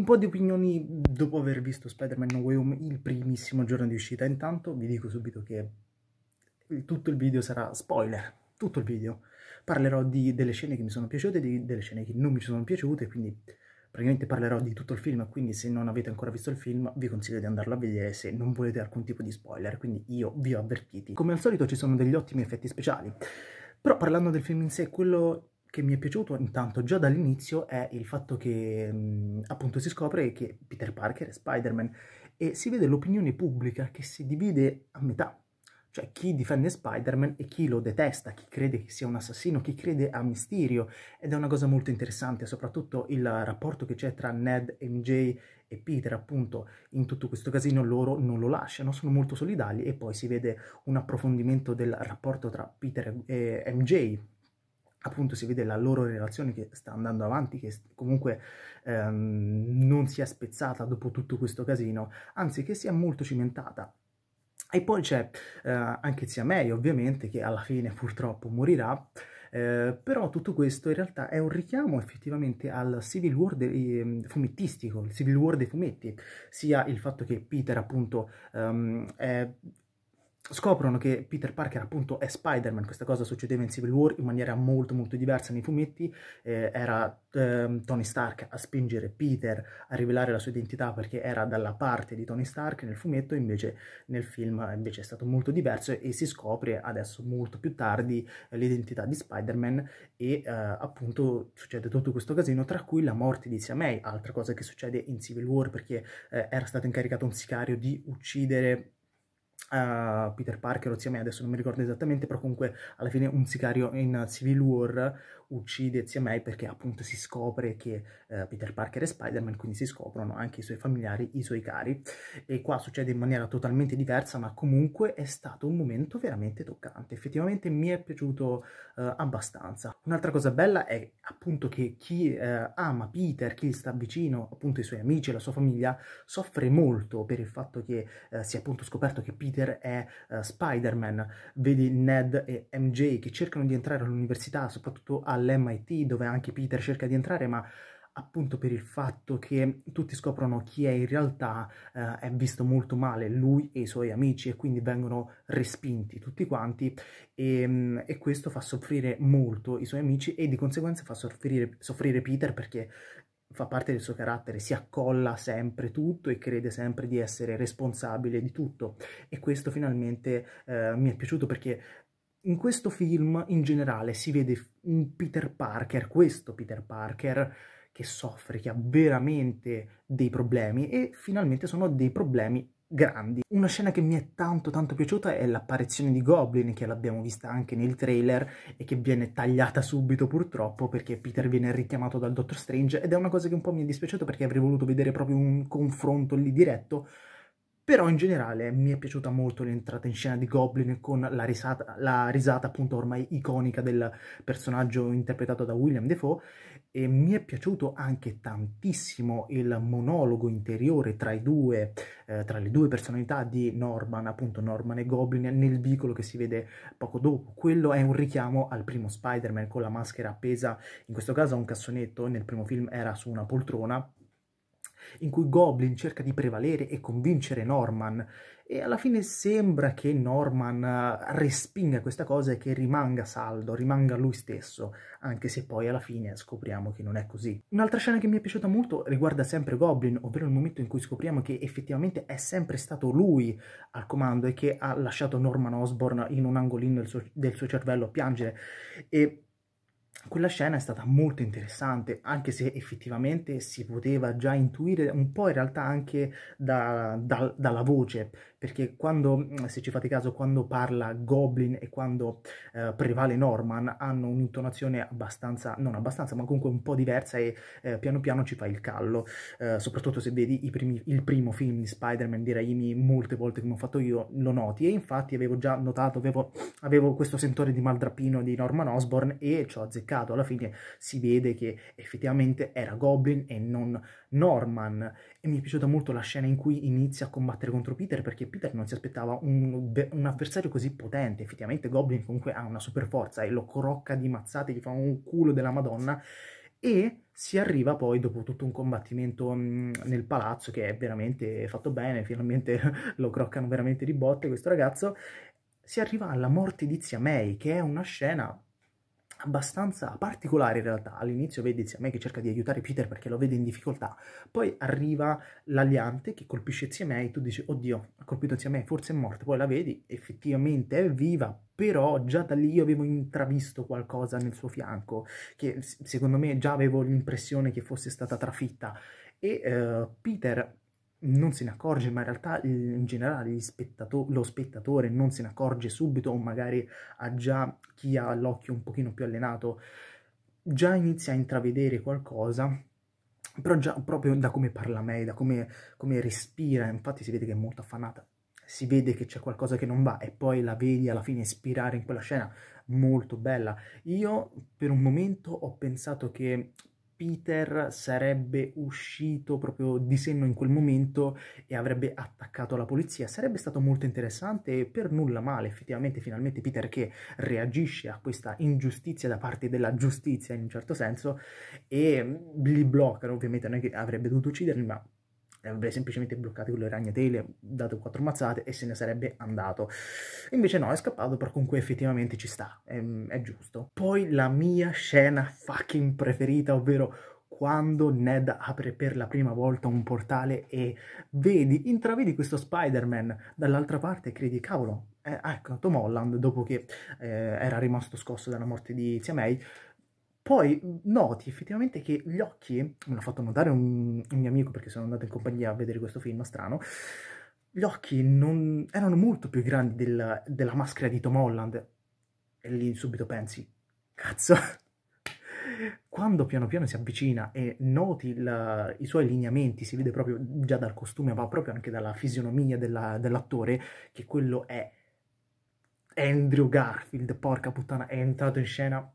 un po' di opinioni dopo aver visto Spider-Man No Way Home il primissimo giorno di uscita. Intanto vi dico subito che tutto il video sarà spoiler, tutto il video. Parlerò di, delle scene che mi sono piaciute, e di, delle scene che non mi sono piaciute, quindi praticamente parlerò di tutto il film, quindi se non avete ancora visto il film vi consiglio di andarlo a vedere se non volete alcun tipo di spoiler, quindi io vi ho avvertiti. Come al solito ci sono degli ottimi effetti speciali, però parlando del film in sé, quello che mi è piaciuto intanto già dall'inizio è il fatto che mh, appunto si scopre che Peter Parker è Spider-Man e si vede l'opinione pubblica che si divide a metà, cioè chi difende Spider-Man e chi lo detesta, chi crede che sia un assassino, chi crede a Mysterio ed è una cosa molto interessante, soprattutto il rapporto che c'è tra Ned, MJ e Peter appunto in tutto questo casino loro non lo lasciano, sono molto solidali e poi si vede un approfondimento del rapporto tra Peter e MJ appunto si vede la loro relazione che sta andando avanti, che comunque ehm, non si è spezzata dopo tutto questo casino, anzi che si è molto cimentata. E poi c'è eh, anche zia May, ovviamente, che alla fine purtroppo morirà, eh, però tutto questo in realtà è un richiamo effettivamente al Civil War de, ehm, fumettistico, il Civil War dei fumetti, sia il fatto che Peter appunto ehm, è scoprono che Peter Parker appunto è Spider-Man, questa cosa succedeva in Civil War in maniera molto molto diversa nei fumetti, eh, era eh, Tony Stark a spingere Peter a rivelare la sua identità perché era dalla parte di Tony Stark nel fumetto, invece nel film eh, invece è stato molto diverso e si scopre adesso molto più tardi eh, l'identità di Spider-Man e eh, appunto succede tutto questo casino, tra cui la morte di Sia May, altra cosa che succede in Civil War perché eh, era stato incaricato un sicario di uccidere uh, Peter Parker o Zia May, adesso non mi ricordo esattamente, però comunque alla fine un sicario in Civil War uccide zia May perché appunto si scopre che eh, Peter Parker è Spider-Man, quindi si scoprono anche i suoi familiari, i suoi cari. E qua succede in maniera totalmente diversa, ma comunque è stato un momento veramente toccante. Effettivamente mi è piaciuto eh, abbastanza. Un'altra cosa bella è appunto che chi eh, ama Peter, chi sta vicino, appunto i suoi amici, e la sua famiglia, soffre molto per il fatto che eh, si è appunto scoperto che Peter è eh, Spider-Man. Vedi Ned e MJ che cercano di entrare all'università, soprattutto alla all'MIT dove anche Peter cerca di entrare ma appunto per il fatto che tutti scoprono chi è in realtà eh, è visto molto male lui e i suoi amici e quindi vengono respinti tutti quanti e, ehm, e questo fa soffrire molto i suoi amici e di conseguenza fa soffrire, soffrire Peter perché fa parte del suo carattere, si accolla sempre tutto e crede sempre di essere responsabile di tutto e questo finalmente eh, mi è piaciuto perché in questo film in generale si vede un Peter Parker, questo Peter Parker, che soffre, che ha veramente dei problemi e finalmente sono dei problemi grandi. Una scena che mi è tanto tanto piaciuta è l'apparizione di Goblin che l'abbiamo vista anche nel trailer e che viene tagliata subito purtroppo perché Peter viene richiamato dal Doctor Strange ed è una cosa che un po' mi è dispiaciuto perché avrei voluto vedere proprio un confronto lì diretto però in generale mi è piaciuta molto l'entrata in scena di Goblin con la risata, la risata appunto ormai iconica del personaggio interpretato da William Defoe e mi è piaciuto anche tantissimo il monologo interiore tra, due, eh, tra le due personalità di Norman, appunto Norman e Goblin nel vicolo che si vede poco dopo. Quello è un richiamo al primo Spider-Man con la maschera appesa, in questo caso a un cassonetto, nel primo film era su una poltrona, in cui Goblin cerca di prevalere e convincere Norman e alla fine sembra che Norman eh, respinga questa cosa e che rimanga saldo, rimanga lui stesso, anche se poi alla fine scopriamo che non è così. Un'altra scena che mi è piaciuta molto riguarda sempre Goblin, ovvero il momento in cui scopriamo che effettivamente è sempre stato lui al comando e che ha lasciato Norman Osborn in un angolino del suo, del suo cervello a piangere e quella scena è stata molto interessante, anche se effettivamente si poteva già intuire un po' in realtà anche da, da, dalla voce, perché quando, mm, se ci fate caso, quando parla Goblin e quando eh, prevale Norman hanno un'intonazione abbastanza, non abbastanza, ma comunque un po' diversa e eh, piano piano ci fa il callo, eh, soprattutto se vedi primi, il primo film di Spider-Man di Raimi molte volte come ho fatto io, lo noti e infatti avevo già notato, avevo, avevo questo sentore di maldrapino di Norman Osborn e ci ho azzeccato, alla fine si vede che effettivamente era Goblin e non Norman e mi è piaciuta molto la scena in cui inizia a combattere contro Peter perché Peter non si aspettava un, un avversario così potente. Effettivamente Goblin comunque ha una super forza e eh, lo crocca di mazzate, gli fa un culo della Madonna e si arriva poi dopo tutto un combattimento mm, nel palazzo che è veramente fatto bene, finalmente lo croccano veramente di botte questo ragazzo, si arriva alla morte di Zia May che è una scena abbastanza particolare in realtà. All'inizio vede Zia Xiamen che cerca di aiutare Peter perché lo vede in difficoltà, poi arriva l'aliante che colpisce Zia Xiamen, tu dici oddio, ha colpito Zia Xiamen, forse è morta, poi la vedi, effettivamente è viva, però già da lì io avevo intravisto qualcosa nel suo fianco che secondo me già avevo l'impressione che fosse stata trafitta e uh, Peter non se ne accorge, ma in realtà in generale spettato lo spettatore non se ne accorge subito o magari ha già chi ha l'occhio un pochino più allenato, già inizia a intravedere qualcosa, però già proprio da come parla May, da come, come respira, infatti si vede che è molto affannata, si vede che c'è qualcosa che non va e poi la vedi alla fine spirare in quella scena molto bella. Io per un momento ho pensato che Peter sarebbe uscito proprio di senno in quel momento e avrebbe attaccato la polizia. Sarebbe stato molto interessante e per nulla male, effettivamente, finalmente Peter che reagisce a questa ingiustizia da parte della giustizia in un certo senso e li bloccano, ovviamente non è che avrebbe dovuto ucciderli, ma avrebbe semplicemente bloccato quelle ragnatele, dato quattro mazzate e se ne sarebbe andato. Invece no, è scappato però comunque effettivamente ci sta, è, è giusto. Poi la mia scena fucking preferita, ovvero quando Ned apre per la prima volta un portale e vedi, intravedi questo Spider-Man dall'altra parte e credi, cavolo, eh, ecco, Tom Holland, dopo che eh, era rimasto scosso dalla morte di Zia May, poi noti effettivamente che gli occhi, me l'ha fatto notare un, un, mio amico perché sono andato in compagnia a vedere questo film strano, gli occhi non, erano molto più grandi del, della maschera di Tom Holland. E lì subito pensi, cazzo, quando piano piano si avvicina e noti la, i suoi lineamenti, si vede proprio già dal costume, ma proprio anche dalla fisionomia dell'attore, che quello è Andrew Garfield, porca puttana, è entrato in scena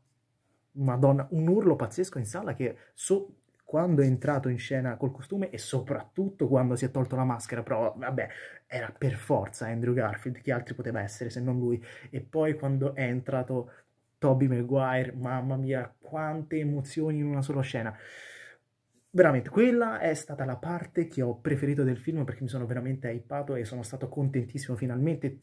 madonna, un urlo pazzesco in sala che so quando è entrato in scena col costume e soprattutto quando si è tolto la maschera, però vabbè, era per forza Andrew Garfield, chi altri poteva essere se non lui. E poi quando è entrato Toby Maguire, mamma mia, quante emozioni in una sola scena. Veramente, quella è stata la parte che ho preferito del film perché mi sono veramente hypato e sono stato contentissimo finalmente.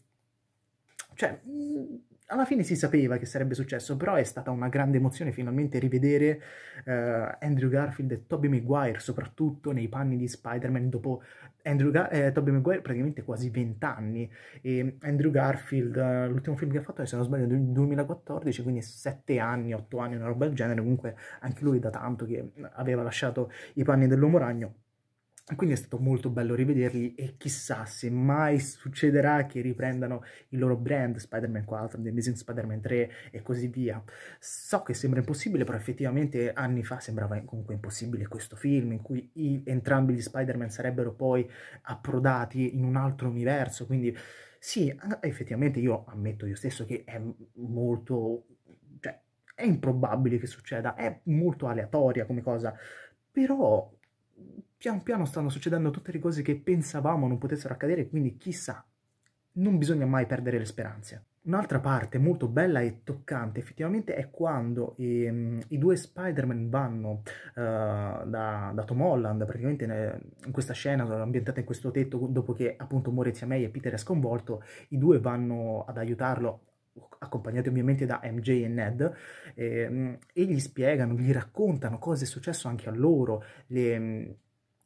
Cioè, mm, alla fine si sapeva che sarebbe successo, però è stata una grande emozione finalmente rivedere uh, Andrew Garfield e Tobey Maguire, soprattutto nei panni di Spider-Man dopo Andrew Ga- eh, Tobey Maguire praticamente quasi 20 anni e Andrew Garfield, uh, l'ultimo film che ha fatto è se non sbaglio del 2014, quindi 7 anni, 8 anni, una roba del genere, comunque anche lui da tanto che aveva lasciato i panni dell'uomo ragno quindi è stato molto bello rivederli e chissà se mai succederà che riprendano il loro brand Spider-Man 4, The Amazing Spider-Man 3 e così via. So che sembra impossibile, però effettivamente anni fa sembrava comunque impossibile questo film in cui i, entrambi gli Spider-Man sarebbero poi approdati in un altro universo, quindi sì, effettivamente io ammetto io stesso che è molto... cioè è improbabile che succeda, è molto aleatoria come cosa, però pian piano stanno succedendo tutte le cose che pensavamo non potessero accadere, quindi chissà, non bisogna mai perdere le speranze. Un'altra parte molto bella e toccante effettivamente è quando i, ehm, i due Spider-Man vanno uh, da, da, Tom Holland praticamente eh, in questa scena ambientata in questo tetto dopo che appunto muore Tia May e Peter è sconvolto, i due vanno ad aiutarlo accompagnati ovviamente da MJ e Ned, e, ehm, e gli spiegano, gli raccontano cosa è successo anche a loro, le,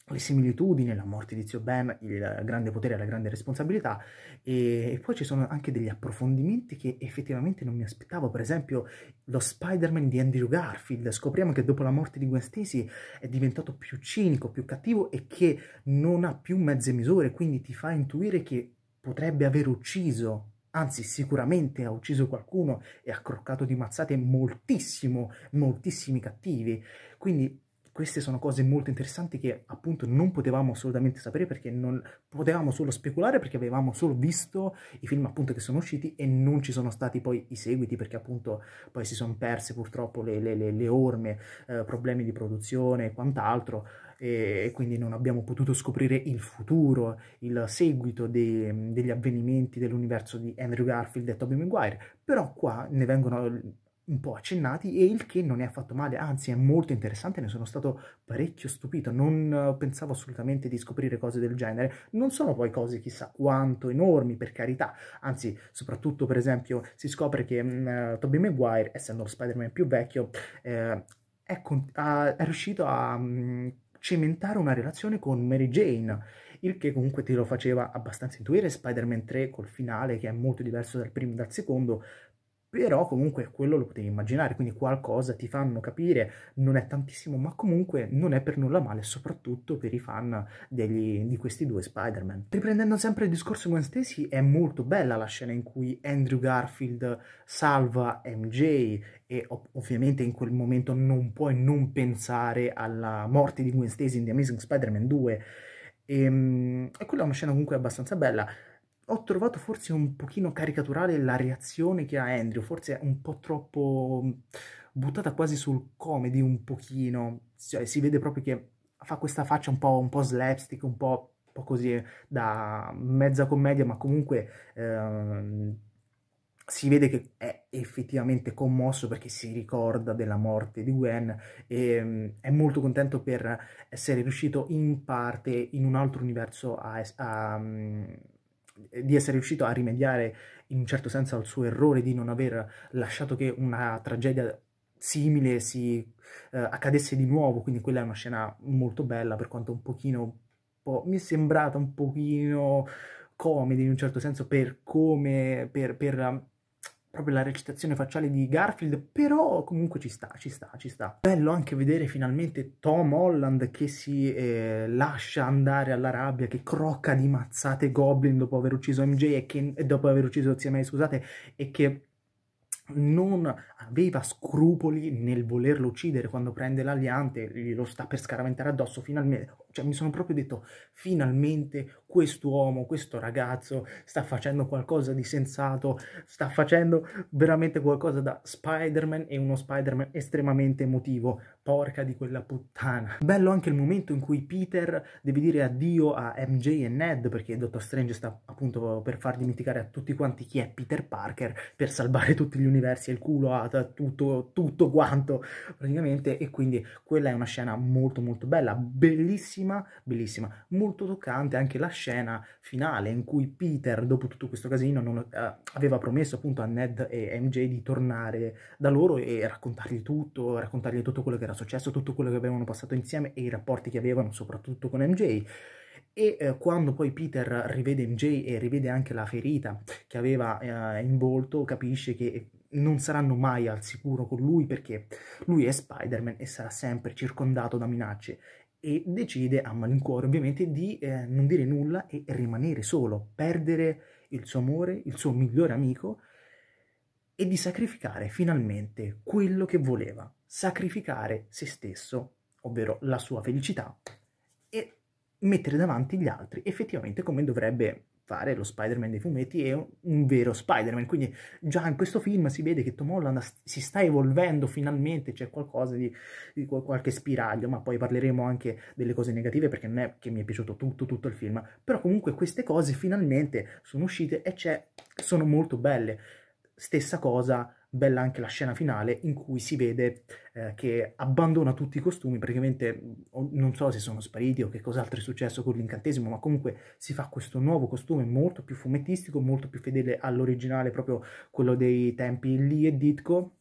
le similitudini, la morte di zio Ben, il grande potere e la grande responsabilità e, e, poi ci sono anche degli approfondimenti che effettivamente non mi aspettavo, per esempio lo Spider-Man di Andrew Garfield, scopriamo che dopo la morte di Gwen Stacy è diventato più cinico, più cattivo e che non ha più mezze misure, quindi ti fa intuire che potrebbe aver ucciso anzi sicuramente ha ucciso qualcuno e ha croccato di mazzate moltissimo, moltissimi cattivi, quindi queste sono cose molto interessanti che appunto non potevamo assolutamente sapere perché non potevamo solo speculare perché avevamo solo visto i film appunto che sono usciti e non ci sono stati poi i seguiti perché appunto poi si sono perse purtroppo le, le, le, le orme, eh, problemi di produzione e quant'altro e quindi non abbiamo potuto scoprire il futuro, il seguito dei, degli avvenimenti dell'universo di Andrew Garfield e Tobey Maguire, però qua ne vengono un po' accennati e il che non è affatto male, anzi è molto interessante, ne sono stato parecchio stupito, non eh, pensavo assolutamente di scoprire cose del genere, non sono poi cose chissà quanto enormi per carità, anzi soprattutto per esempio si scopre che mh, mm, eh, Tobey Maguire, essendo lo Spider-Man più vecchio, eh, è, ha, è, riuscito a mh, mm, cementare una relazione con Mary Jane, il che comunque te lo faceva abbastanza intuire, Spider-Man 3 col finale che è molto diverso dal primo e dal secondo, però comunque quello lo potevi immaginare, quindi qualcosa ti fanno capire, non è tantissimo, ma comunque non è per nulla male, soprattutto per i fan degli, di questi due Spider-Man. Riprendendo sempre il discorso Gwen Stacy, è molto bella la scena in cui Andrew Garfield salva MJ e ov ovviamente in quel momento non puoi non pensare alla morte di Gwen Stacy in The Amazing Spider-Man 2 e, ehm, e quella è una scena comunque abbastanza bella ho trovato forse un pochino caricaturale la reazione che ha Andrew, forse un po' troppo mm, buttata quasi sul comedy un pochino, cioè, si vede proprio che fa questa faccia un po', un po slapstick, un po', un po', così eh, da mezza commedia, ma comunque ehm, si vede che è effettivamente commosso perché si ricorda della morte di Gwen e um, è molto contento per essere riuscito in parte in un altro universo a, a um, eh, di essere riuscito a rimediare in un certo senso al suo errore di non aver lasciato che una tragedia simile si eh, accadesse di nuovo, quindi quella è una scena molto bella per quanto un pochino, po', mi è sembrata un pochino comedy in un certo senso per come, per, per proprio la recitazione facciale di Garfield, però comunque ci sta, ci sta, ci sta. Bello anche vedere finalmente Tom Holland che si eh, lascia andare alla rabbia, che crocca di mazzate Goblin dopo aver ucciso MJ e che, dopo aver ucciso Zia scusate, e che non aveva scrupoli nel volerlo uccidere quando prende l'aliante, glielo sta per scaraventare addosso finalmente cioè mi sono proprio detto, finalmente quest'uomo, questo ragazzo sta facendo qualcosa di sensato, sta facendo veramente qualcosa da Spider-Man e uno Spider-Man estremamente emotivo. Porca di quella puttana. Bello anche il momento in cui Peter deve dire addio a MJ e Ned perché Doctor Strange sta appunto per far dimenticare a tutti quanti chi è Peter Parker per salvare tutti gli universi e il culo a tutto, tutto quanto praticamente e quindi quella è una scena molto molto bella, bellissima bellissima, bellissima, molto toccante anche la scena finale in cui Peter, dopo tutto questo casino, non, eh, aveva promesso appunto a Ned e MJ di tornare da loro e raccontargli tutto, raccontargli tutto quello che era successo, tutto quello che avevano passato insieme e i rapporti che avevano soprattutto con MJ. E eh, quando poi Peter rivede MJ e rivede anche la ferita che aveva eh, in volto, capisce che non saranno mai al sicuro con lui perché lui è Spider-Man e sarà sempre circondato da minacce e decide a malincuore ovviamente di eh, non dire nulla e rimanere solo, perdere il suo amore, il suo migliore amico e di sacrificare finalmente quello che voleva, sacrificare se stesso, ovvero la sua felicità e mettere davanti gli altri effettivamente come dovrebbe fare lo Spider-Man dei fumetti è un, vero Spider-Man. Quindi già in questo film si vede che Tom Holland si sta evolvendo finalmente, c'è qualcosa di, di, qualche spiraglio, ma poi parleremo anche delle cose negative perché non è che mi è piaciuto tutto, tutto il film. Però comunque queste cose finalmente sono uscite e sono molto belle. Stessa cosa bella anche la scena finale in cui si vede eh, che abbandona tutti i costumi, praticamente mm, non so se sono spariti o che cos'altro è successo con l'incantesimo, ma comunque si fa questo nuovo costume molto più fumettistico, molto più fedele all'originale, proprio quello dei tempi Lee e Ditko,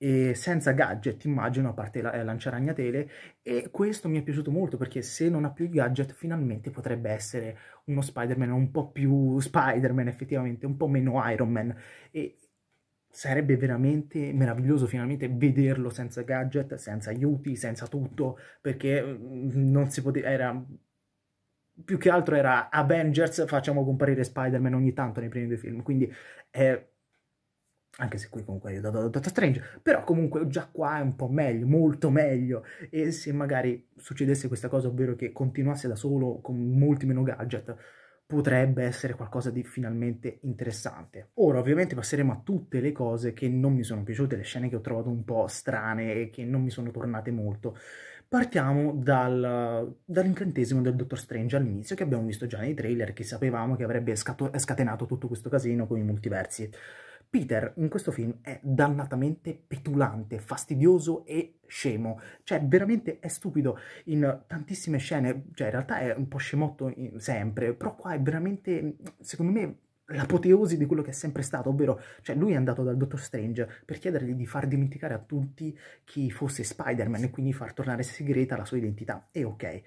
e senza gadget immagino a parte la, eh, lanciaragnatele e questo mi è piaciuto molto perché se non ha più i gadget finalmente potrebbe essere uno Spider-Man un po' più Spider-Man effettivamente un po' meno Iron Man e sarebbe veramente meraviglioso finalmente vederlo senza gadget, senza aiuti, senza tutto, perché mm, non si poteva, era più che altro era Avengers, facciamo comparire Spider-Man ogni tanto nei primi due film, quindi eh, anche se qui comunque io da Doctor Strange, però comunque già qua è un po' meglio, molto meglio, e se magari succedesse questa cosa, ovvero che continuasse da solo con molti meno gadget, potrebbe essere qualcosa di finalmente interessante. Ora ovviamente passeremo a tutte le cose che non mi sono piaciute, le scene che ho trovato un po' strane e che non mi sono tornate molto. Partiamo dal, dall'incantesimo del Dottor Strange all'inizio che abbiamo visto già nei trailer, che sapevamo che avrebbe scatenato tutto questo casino con i multiversi. Peter in questo film è dannatamente petulante, fastidioso e scemo, cioè veramente è stupido in tantissime scene, cioè in realtà è un po' scemotto sempre, però qua è veramente, secondo me, l'apoteosi di quello che è sempre stato, ovvero cioè lui è andato dal Dottor Strange per chiedergli di far dimenticare a tutti chi fosse Spider-Man e quindi far tornare segreta la sua identità. E ok.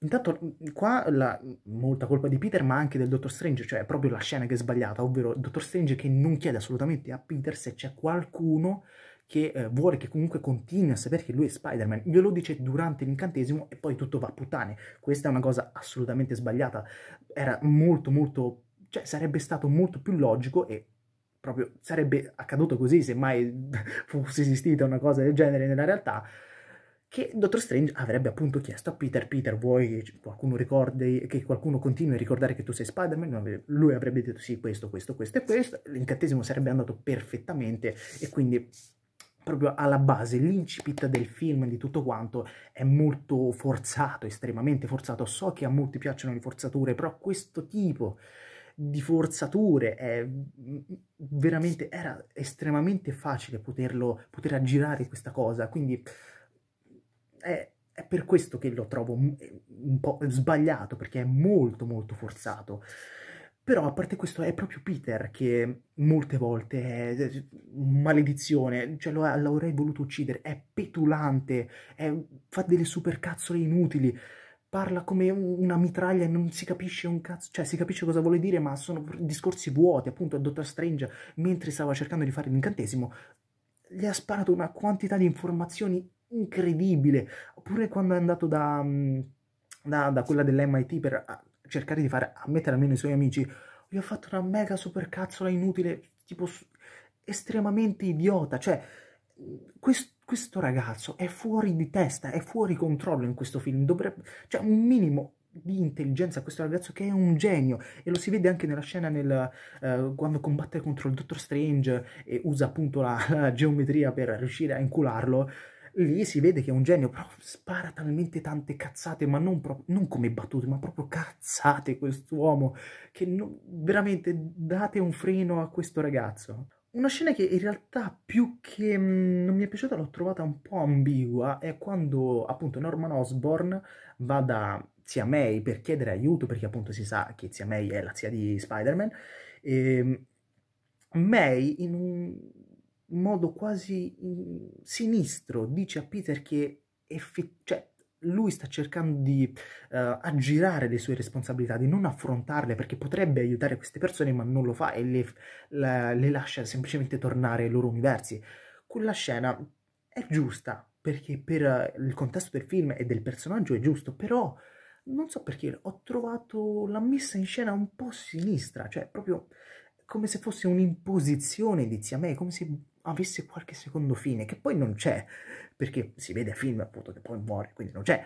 Intanto mhmm, qua la, mhmm, molta colpa di Peter ma anche del Dottor Strange, cioè è proprio la scena che è sbagliata, ovvero il Dottor Strange che non chiede assolutamente a Peter se c'è qualcuno che eh, vuole che comunque continui a sapere che lui è Spider-Man, glielo dice durante l'incantesimo e poi tutto va a puttane. Questa è una cosa assolutamente sbagliata, era molto molto, cioè sarebbe stato molto più logico e proprio sarebbe accaduto così se mai fosse esistita una cosa del genere nella realtà, che Dottor Strange avrebbe appunto chiesto a Peter, Peter vuoi che qualcuno, ricordi, che qualcuno continui a ricordare che tu sei Spider-Man? Lui avrebbe detto sì, questo, questo, questo e questo, l'incantesimo sarebbe andato perfettamente e quindi proprio alla base, l'incipit del film, di tutto quanto, è molto forzato, estremamente forzato. So che a molti piacciono le forzature, però questo tipo di forzature è mm, mm, veramente, era estremamente facile poterlo, poter aggirare questa cosa, quindi è, è per questo che lo trovo eh, un po' sbagliato, perché è molto molto forzato. Però a parte questo è proprio Peter che molte volte è maledizione, cioè lo, l'avrei voluto uccidere, è petulante, è, fa delle supercazzole inutili, parla come una mitraglia e non si capisce un cazzo, cioè si capisce cosa vuole dire ma sono discorsi vuoti, appunto a Dottor Strange mentre stava cercando di fare l'incantesimo gli ha sparato una quantità di informazioni incredibile. Oppure quando è andato da, mm, da, da quella dell'MIT per ah, cercare di fare ammettere almeno i suoi amici, gli ho fatto una mega super cazzola inutile, tipo estremamente idiota. Cioè, mm, questo, questo ragazzo è fuori di testa, è fuori controllo in questo film. Dovrebbe, cioè, un minimo di intelligenza questo ragazzo che è un genio e lo si vede anche nella scena nel, uh, quando combatte contro il Dottor Strange e usa appunto la, la geometria per riuscire a incularlo lì si vede che è un genio, però spara talmente tante cazzate, ma non, non come battute, ma proprio cazzate quest'uomo, che non, veramente date un freno a questo ragazzo. Una scena che in realtà più che mh, mm, non mi è piaciuta, l'ho trovata un po' ambigua, è quando appunto Norman Osborn va da zia May per chiedere aiuto, perché appunto si sa che zia May è la zia di Spider-Man, e ehm, May in un in modo quasi mm, sinistro dice a Peter che effe- cioè, lui sta cercando di uh, aggirare le sue responsabilità, di non affrontarle perché potrebbe aiutare queste persone ma non lo fa e le, le, le lascia semplicemente tornare ai loro universi. Quella scena è giusta perché per eh, il contesto del film e del personaggio è giusto, però non so perché ho trovato la messa in scena un po' sinistra, cioè proprio come se fosse un'imposizione di zia May, come se avesse qualche secondo fine, che poi non c'è, perché si vede a film appunto che poi muore, quindi non c'è.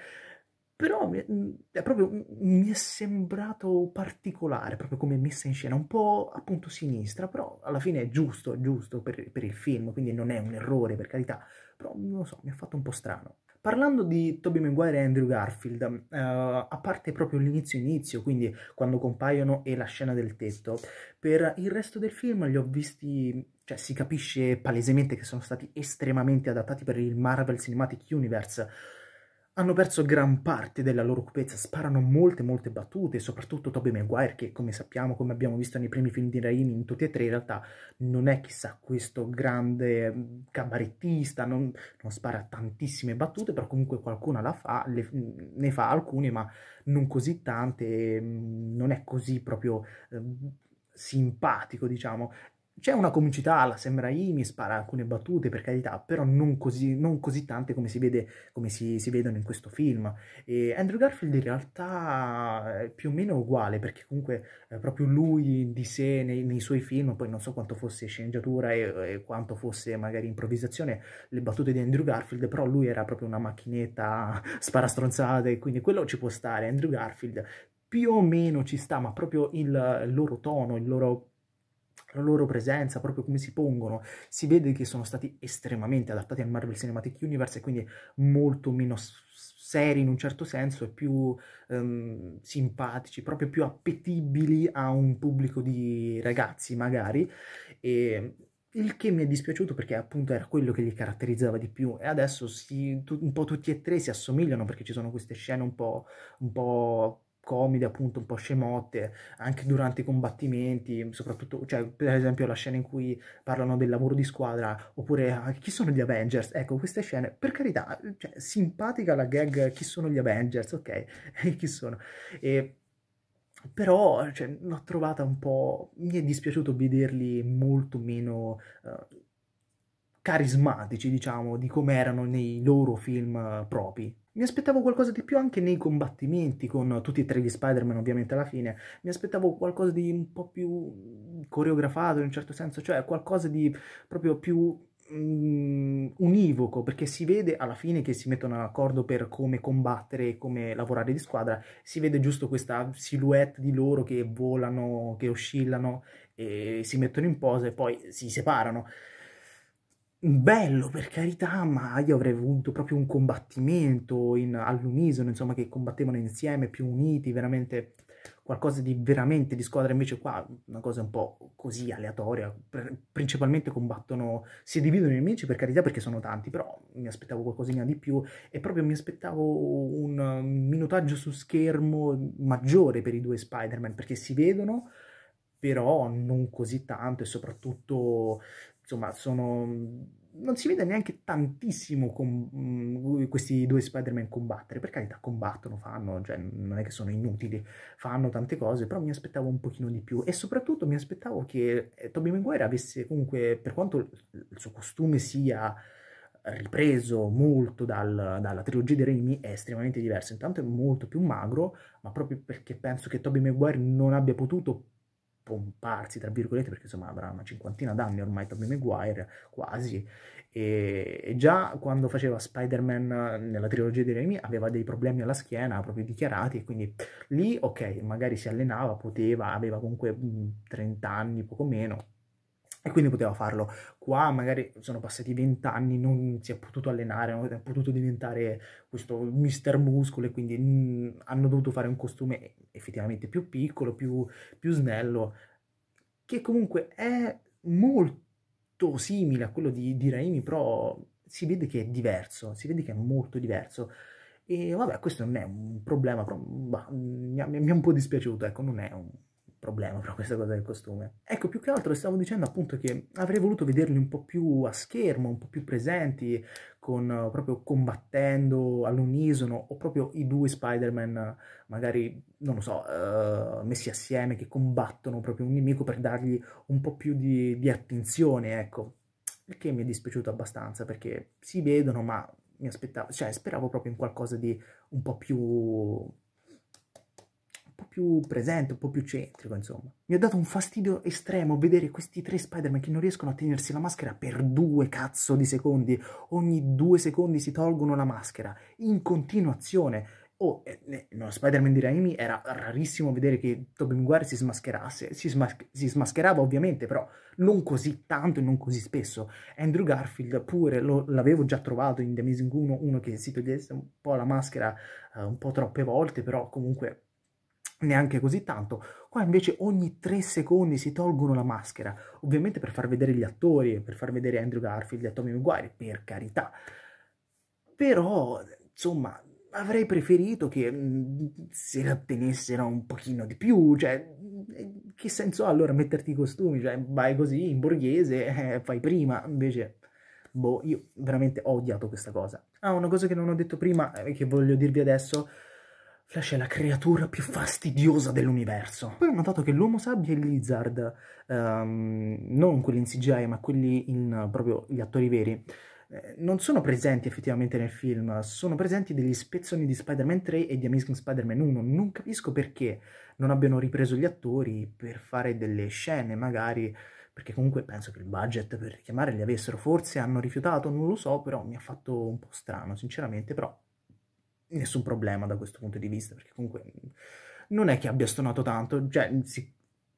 Però mm, è proprio, mi è sembrato particolare, proprio come messa in scena, un po' appunto sinistra, però alla fine è giusto, è giusto per, per il film, quindi non è un errore per carità, però non lo so, mi ha fatto un po' strano. Parlando di Tobey Maguire e Andrew Garfield, eh, a parte proprio l'inizio inizio, quindi quando compaiono e la scena del tetto, per il resto del film li ho visti, cioè si capisce palesemente che sono stati estremamente adattati per il Marvel Cinematic Universe, hanno perso gran parte della loro cupezza, sparano molte molte battute, soprattutto Toby Maguire che come sappiamo, come abbiamo visto nei primi film di Raimi, in tutti e tre in realtà non è chissà questo grande mm, cabarettista, non, non spara tantissime battute, però comunque qualcuna la fa, le, mm, ne fa alcune ma non così tante, mm, non è così proprio... Eh, simpatico, diciamo, c'è una comicità alla Semraimi, spara alcune battute per carità, però non così, non così tante come, si, vede, come si, si, vedono in questo film. E Andrew Garfield in realtà eh, è più o meno uguale, perché comunque eh, proprio lui di sé nei, nei, suoi film, poi non so quanto fosse sceneggiatura e, e, quanto fosse magari improvvisazione, le battute di Andrew Garfield, però lui era proprio una macchinetta spara stronzate, quindi quello ci può stare. Andrew Garfield più o meno ci sta, ma proprio il loro tono, il loro la loro presenza, proprio come si pongono, si vede che sono stati estremamente adattati al Marvel Cinematic Universe e quindi molto meno seri in un certo senso e più ehm, simpatici, proprio più appetibili a un pubblico di ragazzi magari. E il che mi è dispiaciuto perché appunto era quello che li caratterizzava di più e adesso si, un po' tutti e tre si assomigliano perché ci sono queste scene un po', un po comide, appunto un po' scemotte anche durante i combattimenti soprattutto cioè per esempio la scena in cui parlano del lavoro di squadra oppure ah, chi sono gli Avengers ecco queste scene per carità cioè, simpatica la gag chi sono gli Avengers ok chi sono e però cioè, l'ho trovata un po'. Mi è dispiaciuto vederli molto meno uh, carismatici, diciamo, di come erano nei loro film eh, propri. Mi aspettavo qualcosa di più anche nei combattimenti con tutti e tre gli Spider-Man ovviamente alla fine. Mi aspettavo qualcosa di un po' più coreografato in un certo senso, cioè qualcosa di proprio più mm, univoco perché si vede alla fine che si mettono d'accordo per come combattere e come lavorare di squadra si vede giusto questa silhouette di loro che volano che oscillano e si mettono in posa e poi si separano bello per carità, ma io avrei voluto proprio un combattimento in, all'unisono, insomma, che combattevano insieme, più uniti, veramente qualcosa di veramente di squadra. Invece qua una cosa un po' così aleatoria, principalmente combattono, si dividono i nemici per carità perché sono tanti, però mi aspettavo qualcosina di più e proprio mi aspettavo un minutaggio su schermo maggiore per i due Spider-Man perché si vedono però non così tanto e soprattutto insomma, sono... Non si vede neanche tantissimo con, mm, questi due Spider-Man combattere, per carità combattono, fanno, cioè non è che sono inutili, fanno tante cose, però mi aspettavo un pochino di più e soprattutto mi aspettavo che eh, Tobey Maguire avesse comunque, per quanto il suo costume sia ripreso molto dal, dalla trilogia di Raimi è estremamente diverso. Intanto è molto più magro, ma proprio perché penso che Tobey Maguire non abbia potuto pomparsi, tra virgolette, perché insomma avrà una cinquantina d'anni ormai Tobey Maguire, quasi, e già quando faceva Spider-Man nella trilogia di Raimi aveva dei problemi alla schiena proprio dichiarati e quindi lì, ok, magari si allenava, poteva, aveva comunque 30 mm, anni, poco meno, e quindi poteva farlo. Qua magari sono passati vent'anni, non si è potuto allenare, non è potuto diventare questo mister muscolo e quindi mhmm, hanno dovuto fare un costume effettivamente più piccolo, più, più snello, che comunque è molto simile a quello di, di Raimi, però si vede che è diverso, si vede che è molto diverso. E vabbè, questo non è un problema, però, bah, mi, ha un po' dispiaciuto, ecco, non è un problema però questa cosa del costume. Ecco, più che altro stavo dicendo appunto che avrei voluto vederli un po' più a schermo, un po' più presenti, con, eh, proprio combattendo all'unisono, o proprio i due Spider-Man, magari, non lo so, uh, messi assieme, che combattono proprio un nemico per dargli un po' più di, di attenzione, ecco. Il che mi è dispiaciuto abbastanza, perché si vedono, ma mi aspettavo, cioè speravo proprio in qualcosa di un po' più più presente, un po' più centrico, insomma. Mi ha dato un fastidio estremo vedere questi tre Spider-Man che non riescono a tenersi la maschera per due cazzo di secondi. Ogni due secondi si tolgono la maschera, in continuazione. Oh, eh, no, Spider-Man di Raimi era rarissimo vedere che Tobey Maguire si smascherasse, si, smas si, smascherava ovviamente, però non così tanto e non così spesso. Andrew Garfield pure l'avevo già trovato in The Amazing 1, uno che si togliesse un po' la maschera eh, un po' troppe volte, però comunque neanche così tanto. Qua invece ogni tre secondi si tolgono la maschera, ovviamente per far vedere gli attori, per far vedere Andrew Garfield e Tommy Maguire, per carità. Però, insomma, avrei preferito che mm, se la tenessero un pochino di più, cioè, eh, che senso ha allora metterti i costumi? Cioè, vai così, in borghese, eh, fai prima, invece... Boh, io veramente ho odiato questa cosa. Ah, una cosa che non ho detto prima e eh, che voglio dirvi adesso Flash è la creatura più fastidiosa dell'universo. Poi ho notato che l'uomo sabbia e il lizard, um, non quelli in CGI, ma quelli in proprio gli attori veri, eh, non sono presenti effettivamente nel film, sono presenti degli spezzoni di Spider-Man 3 e di Amazing Spider-Man 1. Non capisco perché non abbiano ripreso gli attori per fare delle scene, magari perché comunque penso che il budget per richiamare li avessero, forse hanno rifiutato, non lo so, però mi ha fatto un po' strano, sinceramente, però nessun problema da questo punto di vista, perché comunque non è che abbia stonato tanto, cioè sì,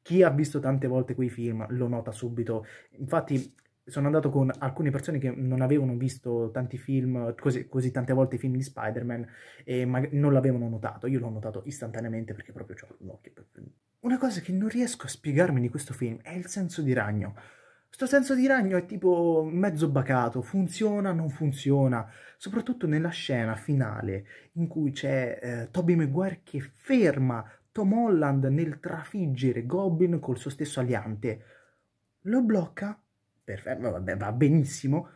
chi ha visto tante volte quei film lo nota subito, infatti sono andato con alcune persone che non avevano visto tanti film, così, così tante volte i film di Spider-Man e non l'avevano notato, io l'ho notato istantaneamente perché proprio ho un l'occhio. Una cosa che non riesco a spiegarmi di questo film è il senso di ragno. Sto senso di ragno è tipo mezzo bacato, funziona, non funziona, soprattutto nella scena finale in cui c'è eh, Toby Maguire che ferma Tom Holland nel trafiggere Goblin col suo stesso aliante. Lo blocca, perfetto, vabbè, va benissimo,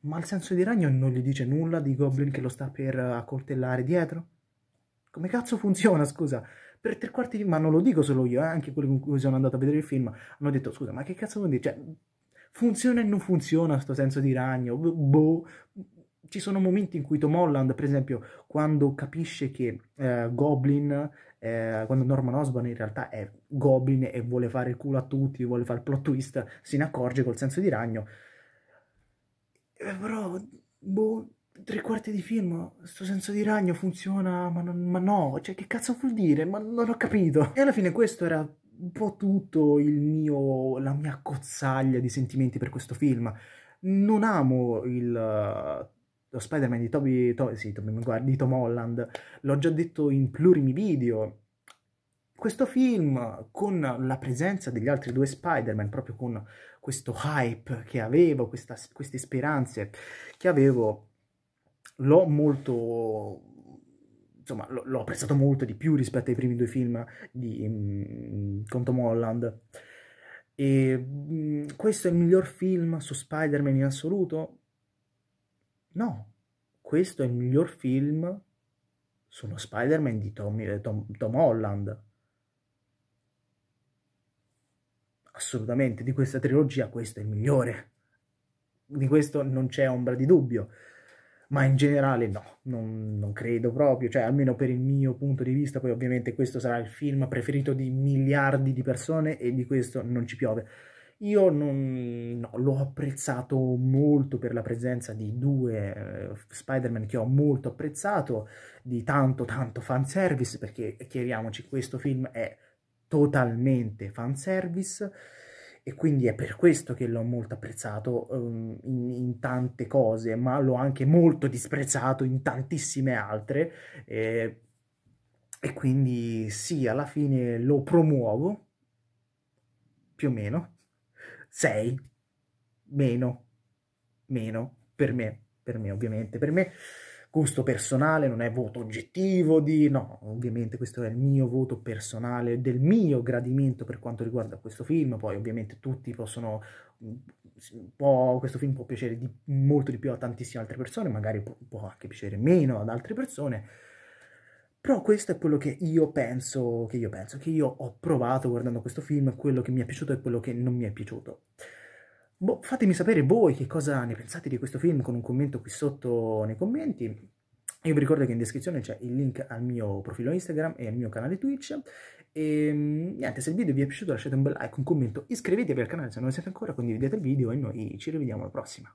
ma il senso di ragno non gli dice nulla di Goblin che lo sta per accoltellare dietro? Come cazzo funziona, scusa? per tre quarti di... ma non lo dico solo io, eh, anche quelli con cui sono andato a vedere il film hanno detto scusa ma che cazzo vuol dire? Cioè, funziona e non funziona questo senso di ragno, boh. Ci sono momenti in cui Tom Holland, per esempio, quando capisce che eh, Goblin, eh, quando Norman Osborn in realtà è Goblin e vuole fare il culo a tutti, vuole fare il plot twist, se ne accorge col senso di ragno. Eh, però, boh, tre quarti di film, sto senso di ragno funziona, ma, non, ma no, cioè che cazzo vuol dire? Ma non ho capito. E alla fine questo era un po' tutto il mio, la mia cozzaglia di sentimenti per questo film. Non amo il... Lo Spider-Man di, Toby, to, sì, Toby Maguire, di Tom Holland, l'ho già detto in plurimi video, questo film con la presenza degli altri due Spider-Man, proprio con questo hype che avevo, questa, queste speranze che avevo, l'ho molto insomma l'ho apprezzato molto di più rispetto ai primi due film di um, con Tom Holland e um, questo è il miglior film su Spider-Man in assoluto? no questo è il miglior film su uno Spider-Man di Tom, eh, Tom, Tom Holland assolutamente di questa trilogia questo è il migliore di questo non c'è ombra di dubbio ma in generale no, non, non, credo proprio, cioè almeno per il mio punto di vista, poi ovviamente questo sarà il film preferito di miliardi di persone e di questo non ci piove. Io non, no, l'ho apprezzato molto per la presenza di due eh, Spider-Man che ho molto apprezzato, di tanto tanto fanservice, perché chiariamoci, questo film è totalmente fanservice, e quindi è per questo che l'ho molto apprezzato um, in, in, tante cose, ma l'ho anche molto disprezzato in tantissime altre e, eh, e quindi sì, alla fine lo promuovo più o meno 6 meno meno per me, per me ovviamente, per me gusto personale, non è voto oggettivo di... No, ovviamente questo è il mio voto personale, del mio gradimento per quanto riguarda questo film, poi ovviamente tutti possono... Mm, può, questo film può piacere di, molto di più a tantissime altre persone, magari può, può anche piacere meno ad altre persone, però questo è quello che io penso, che io penso, che io ho provato guardando questo film, quello che mi è piaciuto e quello che non mi è piaciuto. Boh, fatemi sapere voi che cosa ne pensate di questo film con un commento qui sotto nei commenti. Io vi ricordo che in descrizione c'è il link al mio profilo Instagram e al mio canale Twitch. E ehm, niente, se il video vi è piaciuto lasciate un bel like, un commento, iscrivetevi al canale se non lo siete ancora, condividete il video e noi ci rivediamo alla prossima.